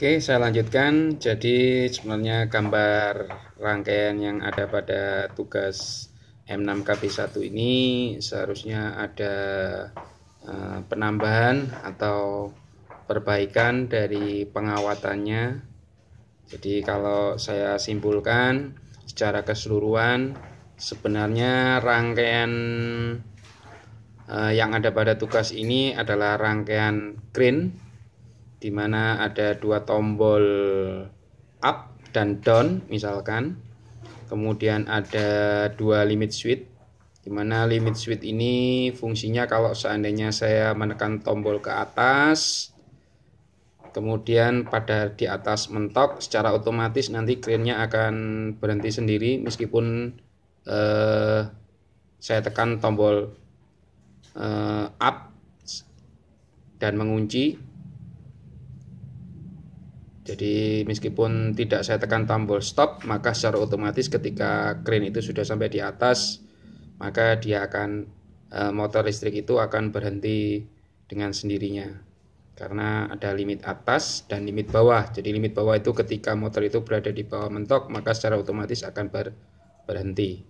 Oke, saya lanjutkan. Jadi sebenarnya gambar rangkaian yang ada pada tugas M6KB1 ini seharusnya ada eh, penambahan atau perbaikan dari pengawatannya. Jadi kalau saya simpulkan secara keseluruhan sebenarnya rangkaian eh, yang ada pada tugas ini adalah rangkaian green di mana ada dua tombol up dan down misalkan. Kemudian ada dua limit switch di mana limit switch ini fungsinya kalau seandainya saya menekan tombol ke atas kemudian pada di atas mentok secara otomatis nanti crane-nya akan berhenti sendiri meskipun eh, saya tekan tombol eh, up dan mengunci jadi meskipun tidak saya tekan tombol stop, maka secara otomatis ketika crane itu sudah sampai di atas, maka dia akan eh, motor listrik itu akan berhenti dengan sendirinya. Karena ada limit atas dan limit bawah. Jadi limit bawah itu ketika motor itu berada di bawah mentok, maka secara otomatis akan ber, berhenti.